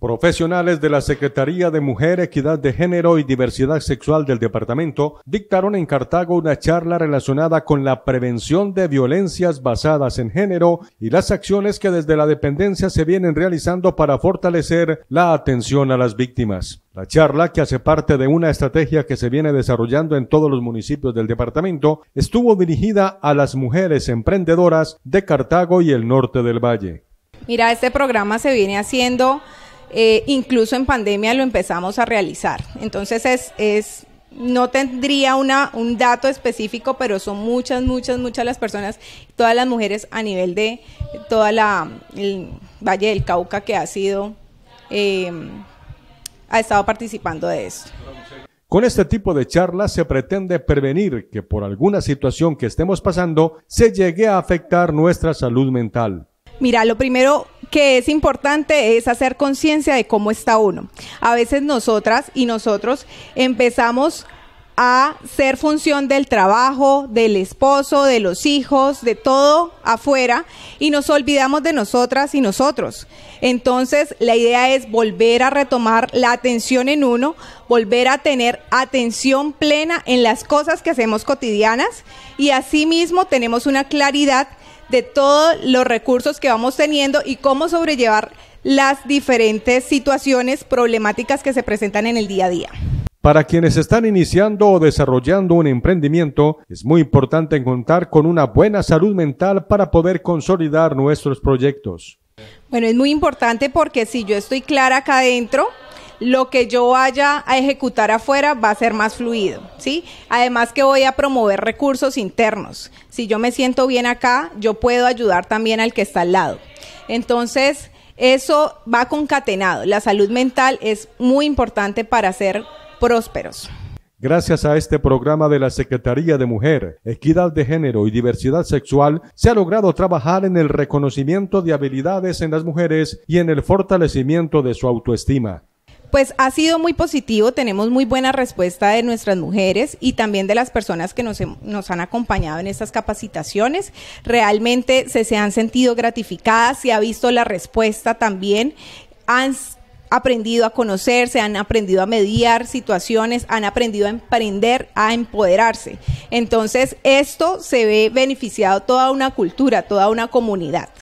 Profesionales de la Secretaría de Mujer, Equidad de Género y Diversidad Sexual del departamento dictaron en Cartago una charla relacionada con la prevención de violencias basadas en género y las acciones que desde la dependencia se vienen realizando para fortalecer la atención a las víctimas. La charla, que hace parte de una estrategia que se viene desarrollando en todos los municipios del departamento, estuvo dirigida a las mujeres emprendedoras de Cartago y el norte del valle. Mira, este programa se viene haciendo eh, incluso en pandemia lo empezamos a realizar. Entonces es, es no tendría una, un dato específico, pero son muchas, muchas, muchas las personas, todas las mujeres a nivel de toda la Valle del Cauca que ha sido, eh, ha estado participando de esto. Con este tipo de charlas se pretende prevenir que por alguna situación que estemos pasando se llegue a afectar nuestra salud mental. Mira, lo primero que es importante es hacer conciencia de cómo está uno. A veces nosotras y nosotros empezamos a ser función del trabajo, del esposo, de los hijos, de todo afuera y nos olvidamos de nosotras y nosotros. Entonces la idea es volver a retomar la atención en uno, volver a tener atención plena en las cosas que hacemos cotidianas y asimismo tenemos una claridad de todos los recursos que vamos teniendo y cómo sobrellevar las diferentes situaciones problemáticas que se presentan en el día a día. Para quienes están iniciando o desarrollando un emprendimiento, es muy importante contar con una buena salud mental para poder consolidar nuestros proyectos. Bueno, es muy importante porque si yo estoy clara acá adentro, lo que yo vaya a ejecutar afuera va a ser más fluido, ¿sí? Además que voy a promover recursos internos. Si yo me siento bien acá, yo puedo ayudar también al que está al lado. Entonces, eso va concatenado. La salud mental es muy importante para ser prósperos. Gracias a este programa de la Secretaría de Mujer, Equidad de Género y Diversidad Sexual, se ha logrado trabajar en el reconocimiento de habilidades en las mujeres y en el fortalecimiento de su autoestima. Pues ha sido muy positivo, tenemos muy buena respuesta de nuestras mujeres y también de las personas que nos, han acompañado en estas capacitaciones. Realmente se, se han sentido gratificadas, se ha visto la respuesta también. Han aprendido a conocerse, han aprendido a mediar situaciones, han aprendido a emprender, a empoderarse. Entonces, esto se ve beneficiado toda una cultura, toda una comunidad.